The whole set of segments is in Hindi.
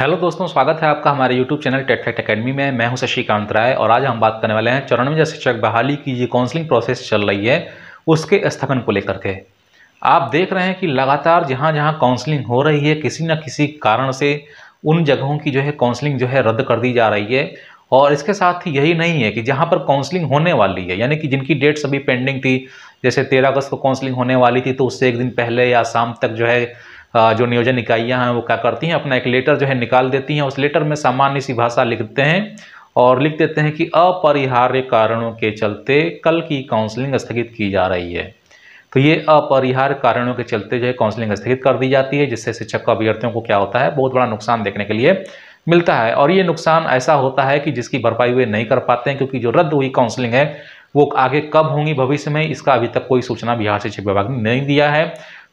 हेलो दोस्तों स्वागत है आपका हमारे यूट्यूब चैनल टेटफेक्ट एकेडमी में मैं हूं शशिकांत राय और आज हम बात करने वाले हैं चौरानवे शिक्षक बहाली की जो काउंसलिंग प्रोसेस चल रही है उसके स्थगन को लेकर के आप देख रहे हैं कि लगातार जहां जहां काउंसलिंग हो रही है किसी न किसी कारण से उन जगहों की जो है काउंसलिंग जो है रद्द कर दी जा रही है और इसके साथ ही यही नहीं है कि जहाँ पर काउंसलिंग होने वाली है यानी कि जिनकी डेट्स अभी पेंडिंग थी जैसे तेरह अगस्त को काउंसलिंग होने वाली थी तो उससे एक दिन पहले या शाम तक जो है जो नियोजन इकाइयाँ हैं वो क्या करती हैं अपना एक लेटर जो है निकाल देती हैं उस लेटर में सामान्य सी भाषा लिखते हैं और लिख देते हैं कि अपरिहार्य कारणों के चलते कल की काउंसलिंग स्थगित की जा रही है तो ये अपरिहार्य कारणों के चलते जो है काउंसलिंग स्थगित कर दी जाती है जिससे शिक्षक अभ्यर्थियों को क्या होता है बहुत बड़ा नुकसान देखने के लिए मिलता है और ये नुकसान ऐसा होता है कि जिसकी भरपाई वे नहीं कर पाते हैं क्योंकि जो रद्द हुई काउंसलिंग है वो आगे कब होंगी भविष्य में इसका अभी तक कोई सूचना बिहार शिक्षक विभाग ने नहीं दिया है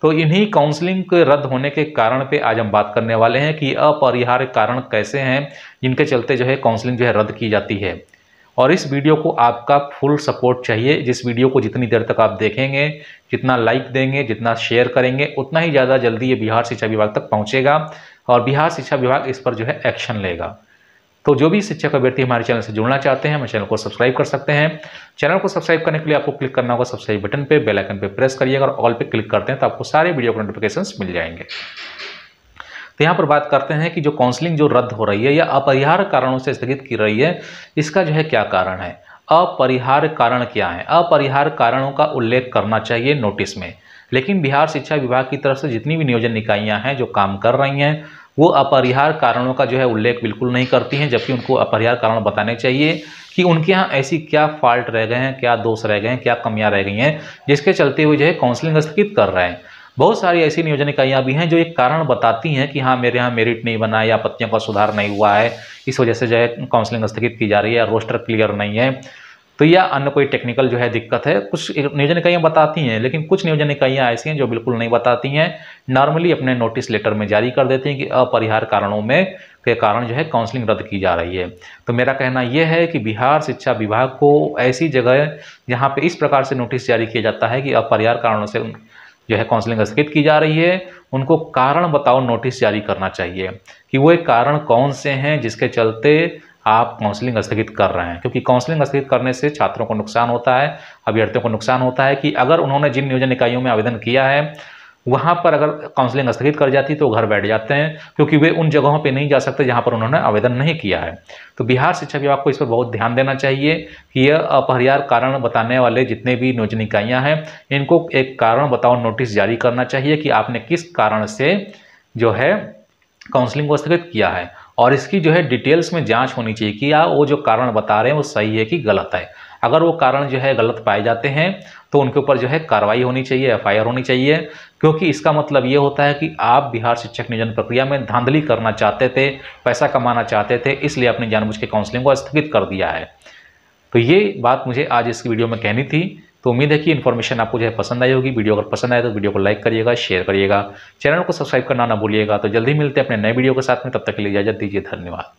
तो इन्हीं काउंसलिंग के रद्द होने के कारण पे आज हम बात करने वाले हैं कि अपरिहार्य कारण कैसे हैं जिनके चलते जो है काउंसलिंग जो है रद्द की जाती है और इस वीडियो को आपका फुल सपोर्ट चाहिए जिस वीडियो को जितनी देर तक आप देखेंगे जितना लाइक देंगे जितना शेयर करेंगे उतना ही ज़्यादा जल्दी ये बिहार शिक्षा विभाग तक पहुँचेगा और बिहार शिक्षा विभाग इस पर जो है एक्शन लेगा तो जो भी शिक्षक अभ्यर्थी हमारे चैनल से जुड़ना चाहते हैं हमारे चैनल को सब्सक्राइब कर सकते हैं चैनल को सब्सक्राइब करने के लिए आपको क्लिक करना होगा सब्सक्राइब बटन पर बेलाइकन पर प्रेस करिएगा और ऑल पर क्लिक करते हैं तो आपको सारे वीडियो को नोटिफिकेशन मिल जाएंगे तो यहाँ पर बात करते हैं कि जो काउंसलिंग जो रद्द हो रही है या अपरिहार्य कारणों से स्थगित की रही है इसका जो है क्या कारण है अपरिहार्य कारण क्या है अपरिहार्य कारणों का उल्लेख करना चाहिए नोटिस में लेकिन बिहार शिक्षा विभाग की तरफ से जितनी भी नियोजन निकायियाँ हैं जो काम कर रही हैं वो अपरिहार कारणों का जो है उल्लेख बिल्कुल नहीं करती हैं जबकि उनको अपरिहार कारण बताने चाहिए कि उनके यहाँ ऐसी क्या फॉल्ट रह गए हैं क्या दोष रह गए हैं क्या कमियाँ रह गई हैं जिसके चलते हुए जो है काउंसलिंग स्थगित कर रहे हैं बहुत सारी ऐसी नियोजन इकाइयाँ भी हैं जो एक कारण बताती हैं कि हाँ मेरे यहाँ मेरिट नहीं बना या आपत्तियों का सुधार नहीं हुआ है इस वजह से जो है काउंसलिंग स्थगित की जा रही है रोस्टर क्लियर नहीं है तो या अन्य कोई टेक्निकल जो है दिक्कत है कुछ नियोजन इकाइयाँ बताती हैं लेकिन कुछ नियोजन इकाइयाँ ऐसी हैं जो बिल्कुल नहीं बताती हैं नॉर्मली अपने नोटिस लेटर में जारी कर देती हैं कि अपरिहार कारणों में के कारण जो है काउंसलिंग रद्द की जा रही है तो मेरा कहना यह है कि बिहार शिक्षा विभाग को ऐसी जगह जहाँ पर इस प्रकार से नोटिस जारी किया जाता है कि अपरिहार कारणों से जो है काउंसलिंग स्थगित की जा रही है उनको कारण बताओ नोटिस जारी करना चाहिए कि वो कारण कौन से हैं जिसके चलते आप काउंसलिंग स्थगित कर रहे हैं क्योंकि काउंसलिंग स्थगित करने से छात्रों को नुकसान होता है अभ्यर्थियों को नुकसान होता है कि अगर उन्होंने जिन नियोजन इकाइयों में आवेदन किया है वहाँ पर अगर काउंसलिंग स्थगित कर जाती तो घर बैठ जाते हैं क्योंकि वे उन जगहों पे नहीं जा सकते जहाँ पर उन्होंने आवेदन नहीं किया है तो बिहार शिक्षा विभाग को इस पर बहुत ध्यान देना चाहिए कि यह अपहरियार कारण बताने वाले जितने भी नियोजन इकाइयाँ हैं इनको एक कारण बताओ नोटिस जारी करना चाहिए कि आपने किस कारण से जो है काउंसलिंग को स्थगित किया है और इसकी जो है डिटेल्स में जांच होनी चाहिए कि या वो जो कारण बता रहे हैं वो सही है कि गलत है अगर वो कारण जो है गलत पाए जाते हैं तो उनके ऊपर जो है कार्रवाई होनी चाहिए एफआईआर होनी चाहिए क्योंकि इसका मतलब ये होता है कि आप बिहार शिक्षक नियोजन प्रक्रिया में धांधली करना चाहते थे पैसा कमाना चाहते थे इसलिए अपनी जानबूझ के काउंसलिंग को स्थगित कर दिया है तो ये बात मुझे आज इस वीडियो में कहनी थी तो उम्मीद है कि इन्फॉर्मेशन आपको जो है पसंद आई होगी वीडियो अगर पसंद आए तो वीडियो को लाइक करिएगा शेयर करिएगा चैनल को सब्सक्राइब करना ना भूलिएगा तो जल्दी मिलते हैं अपने नए वीडियो के साथ में तब तक के लिए इजाजत दीजिए धन्यवाद